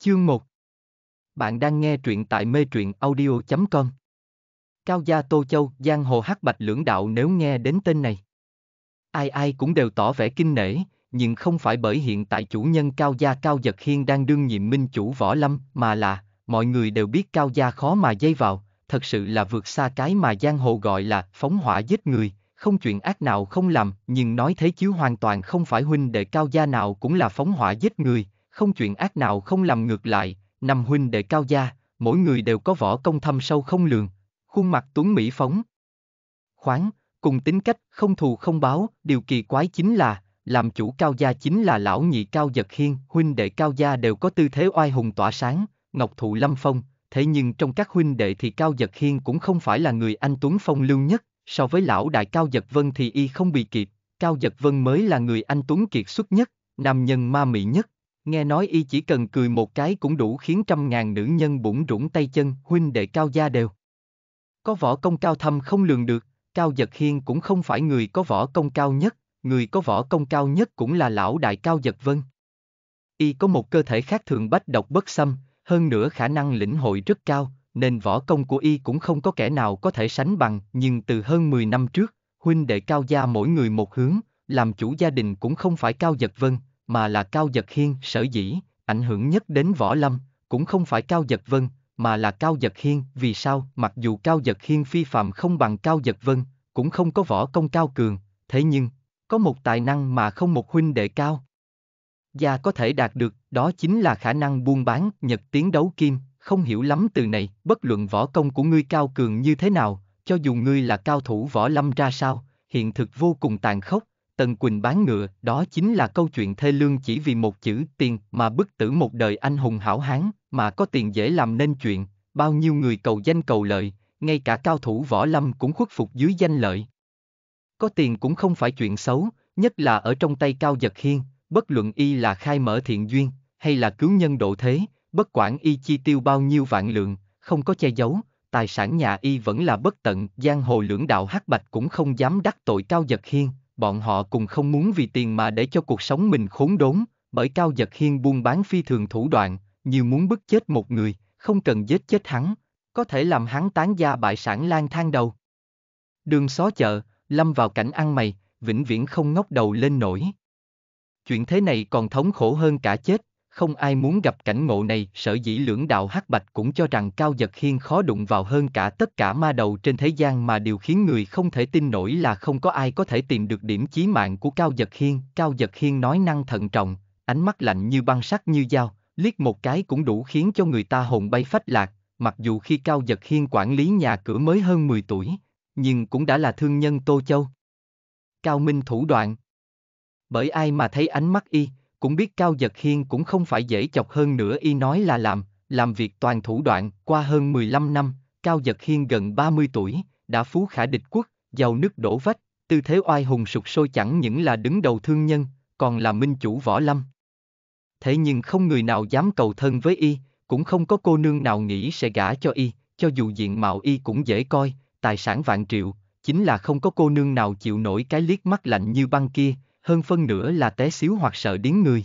Chương 1 Bạn đang nghe truyện tại mê truyện audio.com Cao gia Tô Châu, giang hồ hắc bạch lưỡng đạo nếu nghe đến tên này. Ai ai cũng đều tỏ vẻ kinh nể, nhưng không phải bởi hiện tại chủ nhân Cao gia Cao Giật Hiên đang đương nhiệm minh chủ võ lâm, mà là, mọi người đều biết Cao gia khó mà dây vào, thật sự là vượt xa cái mà giang hồ gọi là phóng hỏa giết người, không chuyện ác nào không làm, nhưng nói thế chứ hoàn toàn không phải huynh đệ Cao gia nào cũng là phóng hỏa giết người không chuyện ác nào không làm ngược lại, năm huynh đệ cao gia, mỗi người đều có võ công thâm sâu không lường, khuôn mặt tuấn mỹ phóng. Khoáng, cùng tính cách không thù không báo, điều kỳ quái chính là, làm chủ cao gia chính là lão nhị cao giật hiên, huynh đệ cao gia đều có tư thế oai hùng tỏa sáng, ngọc thụ lâm phong, thế nhưng trong các huynh đệ thì cao giật hiên cũng không phải là người anh tuấn phong lưu nhất, so với lão đại cao giật vân thì y không bị kịp, cao giật vân mới là người anh tuấn kiệt xuất nhất, nam nhân ma mị nhất, Nghe nói y chỉ cần cười một cái cũng đủ khiến trăm ngàn nữ nhân bủng rủng tay chân, huynh đệ cao gia đều. Có võ công cao thâm không lường được, Cao Giật Hiên cũng không phải người có võ công cao nhất, người có võ công cao nhất cũng là lão đại Cao Giật Vân. Y có một cơ thể khác thường bách độc bất xâm, hơn nữa khả năng lĩnh hội rất cao, nên võ công của Y cũng không có kẻ nào có thể sánh bằng, nhưng từ hơn 10 năm trước, huynh đệ Cao gia mỗi người một hướng, làm chủ gia đình cũng không phải Cao Giật Vân, mà là Cao Dật Hiên sở dĩ, ảnh hưởng nhất đến võ lâm, cũng không phải Cao Dật Vân, mà là Cao Dật Hiên, vì sao, mặc dù Cao Dật Hiên phi phạm không bằng Cao Dật Vân, cũng không có võ công cao cường, thế nhưng, có một tài năng mà không một huynh đệ cao. Gia có thể đạt được, đó chính là khả năng buôn bán, nhật tiến đấu kim, không hiểu lắm từ này, bất luận võ công của ngươi cao cường như thế nào, cho dù ngươi là cao thủ võ lâm ra sao, hiện thực vô cùng tàn khốc, Tần Quỳnh bán ngựa, đó chính là câu chuyện thê lương chỉ vì một chữ tiền mà bức tử một đời anh hùng hảo hán, mà có tiền dễ làm nên chuyện, bao nhiêu người cầu danh cầu lợi, ngay cả cao thủ võ lâm cũng khuất phục dưới danh lợi. Có tiền cũng không phải chuyện xấu, nhất là ở trong tay cao giật hiên, bất luận y là khai mở thiện duyên, hay là cứu nhân độ thế, bất quản y chi tiêu bao nhiêu vạn lượng, không có che giấu, tài sản nhà y vẫn là bất tận, giang hồ lưỡng đạo hắc bạch cũng không dám đắc tội cao giật hiên, bọn họ cùng không muốn vì tiền mà để cho cuộc sống mình khốn đốn, bởi Cao Giật Hiên buôn bán phi thường thủ đoạn, nhiều muốn bức chết một người, không cần giết chết hắn, có thể làm hắn tán gia bại sản lang thang đầu. Đường xó chợ, lâm vào cảnh ăn mày, vĩnh viễn không ngóc đầu lên nổi. Chuyện thế này còn thống khổ hơn cả chết, không ai muốn gặp cảnh ngộ này, sở dĩ lưỡng đạo hắc bạch cũng cho rằng Cao Giật Hiên khó đụng vào hơn cả tất cả ma đầu trên thế gian mà điều khiến người không thể tin nổi là không có ai có thể tìm được điểm chí mạng của Cao Giật Hiên. Cao Giật Hiên nói năng thận trọng, ánh mắt lạnh như băng sắc như dao, liếc một cái cũng đủ khiến cho người ta hồn bay phách lạc, mặc dù khi Cao Giật Hiên quản lý nhà cửa mới hơn 10 tuổi, nhưng cũng đã là thương nhân Tô Châu. Cao Minh thủ đoạn Bởi ai mà thấy ánh mắt y, cũng biết Cao Giật Hiên cũng không phải dễ chọc hơn nữa y nói là làm, làm việc toàn thủ đoạn, qua hơn 15 năm, Cao Giật Hiên gần 30 tuổi, đã phú khả địch quốc, giàu nước đổ vách, tư thế oai hùng sụp sôi chẳng những là đứng đầu thương nhân, còn là minh chủ võ lâm. Thế nhưng không người nào dám cầu thân với y, cũng không có cô nương nào nghĩ sẽ gả cho y, cho dù diện mạo y cũng dễ coi, tài sản vạn triệu, chính là không có cô nương nào chịu nổi cái liếc mắt lạnh như băng kia, hơn phân nửa là té xíu hoặc sợ điếng người.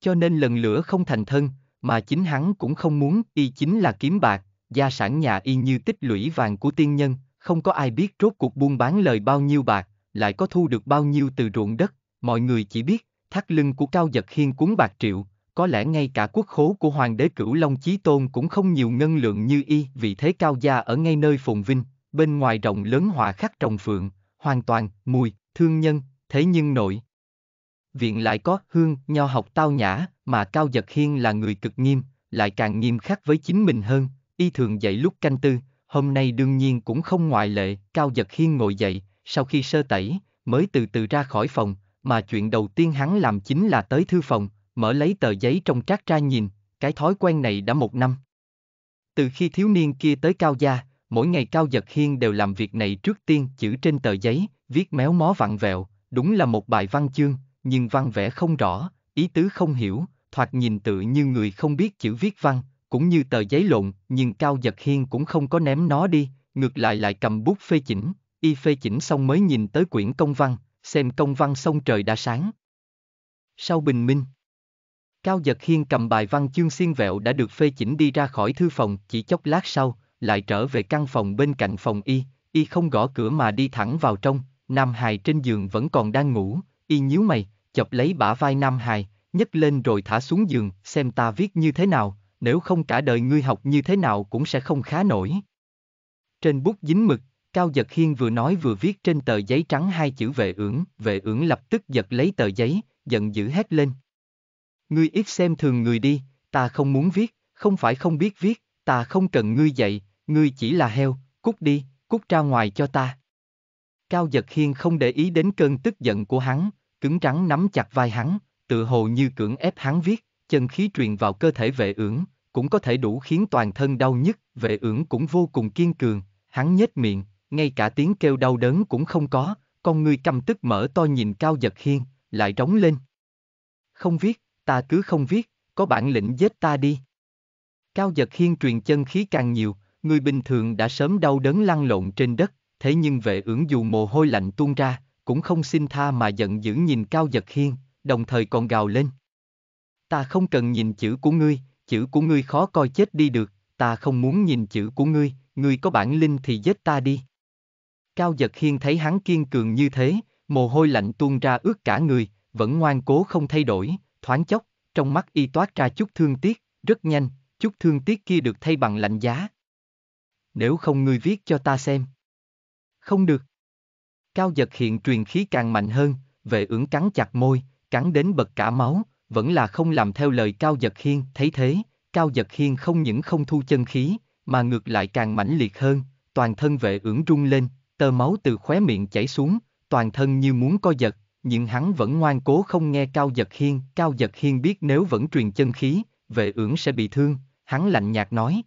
Cho nên lần lửa không thành thân, mà chính hắn cũng không muốn, y chính là kiếm bạc, gia sản nhà y như tích lũy vàng của tiên nhân, không có ai biết rốt cuộc buôn bán lời bao nhiêu bạc, lại có thu được bao nhiêu từ ruộng đất, mọi người chỉ biết, thắt lưng của Cao Giật Hiên cuốn bạc triệu, có lẽ ngay cả quốc khố của Hoàng đế Cửu Long Chí Tôn cũng không nhiều ngân lượng như y, vì thế Cao Gia ở ngay nơi phồn vinh, bên ngoài rộng lớn họa khắc trồng phượng, hoàn toàn, mùi, thương nhân, thế nhưng nội. Viện lại có hương, nho học tao nhã, mà Cao Giật Hiên là người cực nghiêm, lại càng nghiêm khắc với chính mình hơn, y thường dậy lúc canh tư, hôm nay đương nhiên cũng không ngoại lệ, Cao Giật Hiên ngồi dậy, sau khi sơ tẩy, mới từ từ ra khỏi phòng, mà chuyện đầu tiên hắn làm chính là tới thư phòng, mở lấy tờ giấy trong trác ra nhìn, cái thói quen này đã một năm. Từ khi thiếu niên kia tới Cao Gia, mỗi ngày Cao Giật Hiên đều làm việc này trước tiên chữ trên tờ giấy, viết méo mó vặn vẹo, Đúng là một bài văn chương, nhưng văn vẽ không rõ, ý tứ không hiểu, thoạt nhìn tự như người không biết chữ viết văn, cũng như tờ giấy lộn, nhưng Cao Giật Hiên cũng không có ném nó đi, ngược lại lại cầm bút phê chỉnh, y phê chỉnh xong mới nhìn tới quyển công văn, xem công văn xong trời đã sáng. Sau bình minh, Cao Giật Hiên cầm bài văn chương xiên vẹo đã được phê chỉnh đi ra khỏi thư phòng, chỉ chốc lát sau, lại trở về căn phòng bên cạnh phòng y, y không gõ cửa mà đi thẳng vào trong, Nam Hài trên giường vẫn còn đang ngủ, y nhíu mày, chọc lấy bả vai Nam Hài, nhấc lên rồi thả xuống giường, xem ta viết như thế nào, nếu không cả đời ngươi học như thế nào cũng sẽ không khá nổi. Trên bút dính mực, Cao Giật Hiên vừa nói vừa viết trên tờ giấy trắng hai chữ vệ ưỡng, vệ ưỡng lập tức giật lấy tờ giấy, giận dữ hét lên. Ngươi ít xem thường người đi, ta không muốn viết, không phải không biết viết, ta không cần ngươi dạy, ngươi chỉ là heo, cút đi, cút ra ngoài cho ta. Cao Giật Hiên không để ý đến cơn tức giận của hắn, cứng rắn nắm chặt vai hắn, tự hồ như cưỡng ép hắn viết, chân khí truyền vào cơ thể vệ ưỡng, cũng có thể đủ khiến toàn thân đau nhức, vệ ưỡng cũng vô cùng kiên cường, hắn nhếch miệng, ngay cả tiếng kêu đau đớn cũng không có, con người căm tức mở to nhìn Cao Giật Hiên, lại trống lên. Không viết, ta cứ không viết, có bản lĩnh giết ta đi. Cao Giật Hiên truyền chân khí càng nhiều, người bình thường đã sớm đau đớn lăn lộn trên đất, thế nhưng vệ ưỡng dù mồ hôi lạnh tuôn ra, cũng không xin tha mà giận dữ nhìn Cao Giật Hiên, đồng thời còn gào lên. Ta không cần nhìn chữ của ngươi, chữ của ngươi khó coi chết đi được, ta không muốn nhìn chữ của ngươi, ngươi có bản linh thì giết ta đi. Cao Giật Hiên thấy hắn kiên cường như thế, mồ hôi lạnh tuôn ra ướt cả người, vẫn ngoan cố không thay đổi, thoáng chốc, trong mắt y toát ra chút thương tiếc, rất nhanh, chút thương tiếc kia được thay bằng lạnh giá. Nếu không ngươi viết cho ta xem không được. Cao giật hiện truyền khí càng mạnh hơn, vệ ưỡng cắn chặt môi, cắn đến bật cả máu, vẫn là không làm theo lời Cao Giật Hiên, thấy thế, Cao Giật Hiên không những không thu chân khí, mà ngược lại càng mãnh liệt hơn, toàn thân vệ ưỡng rung lên, tơ máu từ khóe miệng chảy xuống, toàn thân như muốn co giật, nhưng hắn vẫn ngoan cố không nghe Cao Giật Hiên, Cao Giật Hiên biết nếu vẫn truyền chân khí, vệ ưỡng sẽ bị thương, hắn lạnh nhạt nói.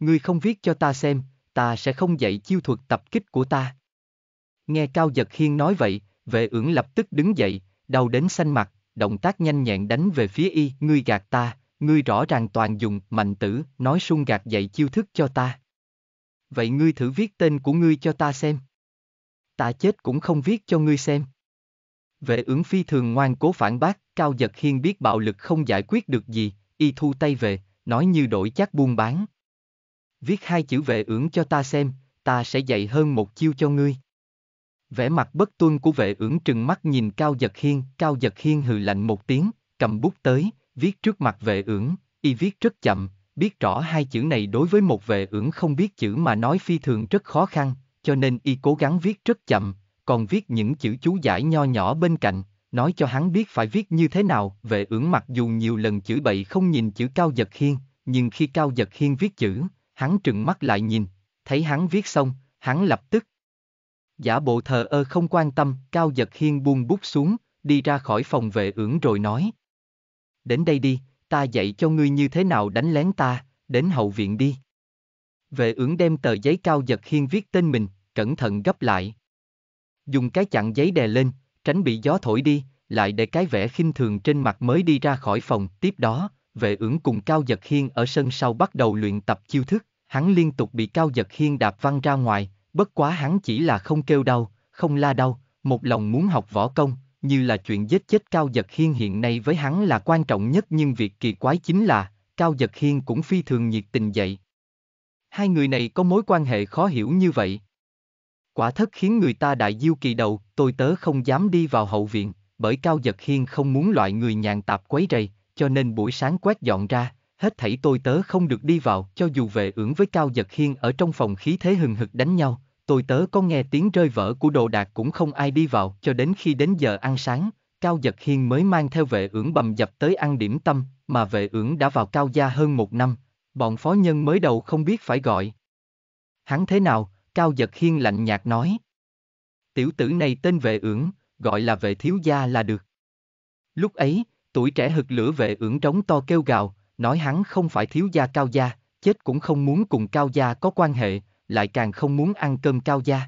Ngươi không viết cho ta xem, ta sẽ không dạy chiêu thuật tập kích của ta. Nghe Cao Giật Hiên nói vậy, vệ ưỡng lập tức đứng dậy, đau đến xanh mặt, động tác nhanh nhẹn đánh về phía y, ngươi gạt ta, ngươi rõ ràng toàn dùng, mạnh tử, nói sung gạt dạy chiêu thức cho ta. Vậy ngươi thử viết tên của ngươi cho ta xem. Ta chết cũng không viết cho ngươi xem. Vệ ưỡng phi thường ngoan cố phản bác, Cao Giật Hiên biết bạo lực không giải quyết được gì, y thu tay về, nói như đổi chắc buôn bán viết hai chữ vệ ưỡng cho ta xem, ta sẽ dạy hơn một chiêu cho ngươi. Vẻ mặt bất tuân của vệ ưỡng trừng mắt nhìn Cao Giật Hiên, Cao Giật Hiên hừ lạnh một tiếng, cầm bút tới, viết trước mặt vệ ưỡng, y viết rất chậm, biết rõ hai chữ này đối với một vệ ưỡng không biết chữ mà nói phi thường rất khó khăn, cho nên y cố gắng viết rất chậm, còn viết những chữ chú giải nho nhỏ bên cạnh, nói cho hắn biết phải viết như thế nào. Vệ ưỡng mặc dù nhiều lần chữ bậy không nhìn chữ Cao Giật Hiên, nhưng khi Cao Giật Hiên viết chữ, hắn trừng mắt lại nhìn, thấy hắn viết xong, hắn lập tức. Giả bộ thờ ơ không quan tâm, Cao Giật Hiên buông bút xuống, đi ra khỏi phòng vệ ưỡng rồi nói. Đến đây đi, ta dạy cho ngươi như thế nào đánh lén ta, đến hậu viện đi. Vệ ưỡng đem tờ giấy Cao Giật Hiên viết tên mình, cẩn thận gấp lại. Dùng cái chặn giấy đè lên, tránh bị gió thổi đi, lại để cái vẻ khinh thường trên mặt mới đi ra khỏi phòng, tiếp đó, vệ ưỡng cùng Cao Giật Hiên ở sân sau bắt đầu luyện tập chiêu thức, hắn liên tục bị Cao Giật Hiên đạp văng ra ngoài, bất quá hắn chỉ là không kêu đau, không la đau, một lòng muốn học võ công, như là chuyện giết chết Cao Giật Hiên hiện nay với hắn là quan trọng nhất nhưng việc kỳ quái chính là, Cao Giật Hiên cũng phi thường nhiệt tình dậy. Hai người này có mối quan hệ khó hiểu như vậy. Quả thất khiến người ta đại diêu kỳ đầu, tôi tớ không dám đi vào hậu viện, bởi Cao Giật Hiên không muốn loại người nhàn tạp quấy rầy, cho nên buổi sáng quét dọn ra, hết thảy tôi tớ không được đi vào cho dù vệ ưỡng với Cao Giật Hiên ở trong phòng khí thế hừng hực đánh nhau, tôi tớ có nghe tiếng rơi vỡ của đồ đạc cũng không ai đi vào cho đến khi đến giờ ăn sáng, Cao Giật Hiên mới mang theo vệ ưỡng bầm dập tới ăn điểm tâm, mà vệ ưỡng đã vào Cao Gia hơn một năm, bọn phó nhân mới đầu không biết phải gọi. Hắn thế nào, Cao Giật Hiên lạnh nhạt nói. Tiểu tử này tên vệ ưỡng, gọi là vệ thiếu gia là được. Lúc ấy, Tuổi trẻ hực lửa vệ ưỡng trống to kêu gào, nói hắn không phải thiếu gia cao gia, chết cũng không muốn cùng cao gia có quan hệ, lại càng không muốn ăn cơm cao gia.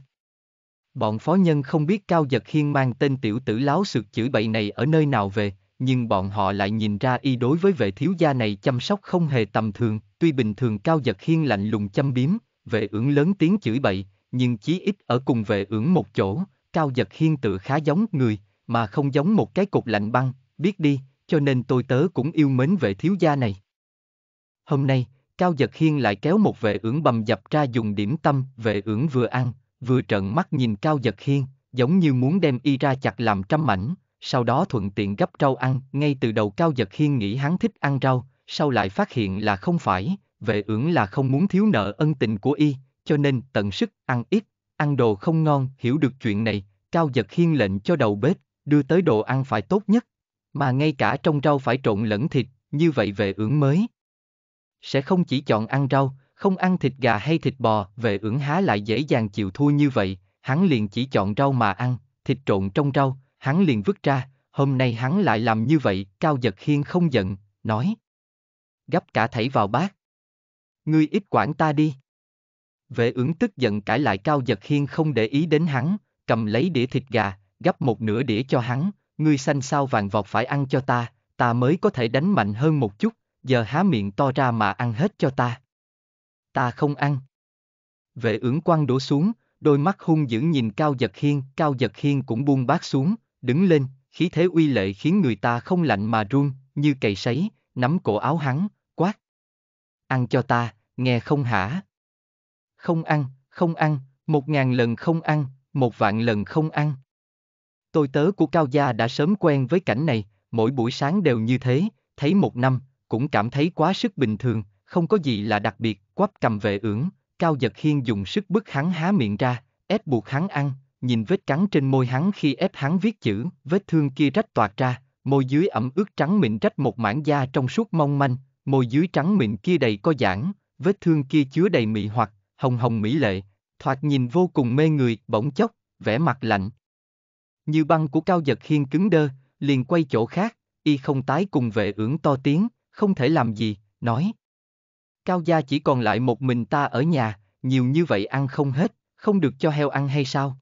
Bọn phó nhân không biết Cao Giật Hiên mang tên tiểu tử láo sượt chửi bậy này ở nơi nào về, nhưng bọn họ lại nhìn ra y đối với vệ thiếu gia này chăm sóc không hề tầm thường, tuy bình thường Cao Giật Hiên lạnh lùng châm biếm, vệ ưỡng lớn tiếng chửi bậy, nhưng chí ít ở cùng vệ ưỡng một chỗ, Cao Giật Hiên tự khá giống người, mà không giống một cái cục lạnh băng, biết đi, cho nên tôi tớ cũng yêu mến vệ thiếu gia này. Hôm nay, Cao Giật Hiên lại kéo một vệ ưỡng bầm dập ra dùng điểm tâm, vệ ưỡng vừa ăn, vừa trợn mắt nhìn Cao Giật Hiên, giống như muốn đem y ra chặt làm trăm mảnh, sau đó thuận tiện gấp rau ăn, ngay từ đầu Cao Giật Hiên nghĩ hắn thích ăn rau, sau lại phát hiện là không phải, vệ ưỡng là không muốn thiếu nợ ân tình của y, cho nên tận sức ăn ít, ăn đồ không ngon, hiểu được chuyện này, Cao Giật Hiên lệnh cho đầu bếp, đưa tới đồ ăn phải tốt nhất, mà ngay cả trong rau phải trộn lẫn thịt, như vậy về ưỡng mới. Sẽ không chỉ chọn ăn rau, không ăn thịt gà hay thịt bò, về ưỡng há lại dễ dàng chịu thua như vậy, hắn liền chỉ chọn rau mà ăn, thịt trộn trong rau, hắn liền vứt ra, hôm nay hắn lại làm như vậy, Cao Giật Hiên không giận, nói. Gấp cả thảy vào bát. Ngươi ít quản ta đi. Vệ ứng tức giận cãi lại Cao Giật Hiên không để ý đến hắn, cầm lấy đĩa thịt gà, gấp một nửa đĩa cho hắn, ngươi xanh sao vàng vọt phải ăn cho ta, ta mới có thể đánh mạnh hơn một chút, giờ há miệng to ra mà ăn hết cho ta. Ta không ăn. Vệ ưỡng quăng đổ xuống, đôi mắt hung dữ nhìn Cao Giật Hiên, Cao Giật Hiên cũng buông bát xuống, đứng lên, khí thế uy lệ khiến người ta không lạnh mà run, như cầy sấy, nắm cổ áo hắn, quát. Ăn cho ta, nghe không hả? Không ăn, không ăn, một ngàn lần không ăn, một vạn lần không ăn. Tôi tớ của Cao Gia đã sớm quen với cảnh này, mỗi buổi sáng đều như thế, thấy một năm, cũng cảm thấy quá sức bình thường, không có gì là đặc biệt, quắp cầm về ưỡng, Cao Giật Hiên dùng sức bức hắn há miệng ra, ép buộc hắn ăn, nhìn vết cắn trên môi hắn khi ép hắn viết chữ, vết thương kia rách toạc ra, môi dưới ẩm ướt trắng mịn rách một mảng da trong suốt mong manh, môi dưới trắng mịn kia đầy có giãn, vết thương kia chứa đầy mị hoặc, hồng hồng mỹ lệ, thoạt nhìn vô cùng mê người, bỗng chốc, vẻ mặt lạnh, như băng của Cao Giật Hiên cứng đơ, liền quay chỗ khác, y không tái cùng vệ ưỡng to tiếng, không thể làm gì, nói. Cao gia chỉ còn lại một mình ta ở nhà, nhiều như vậy ăn không hết, không được cho heo ăn hay sao?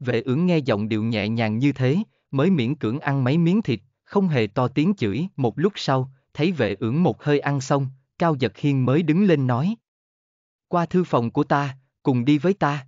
Vệ ưỡng nghe giọng điệu nhẹ nhàng như thế, mới miễn cưỡng ăn mấy miếng thịt, không hề to tiếng chửi. Một lúc sau, thấy vệ ưỡng một hơi ăn xong, Cao Giật Hiên mới đứng lên nói. Qua thư phòng của ta, cùng đi với ta.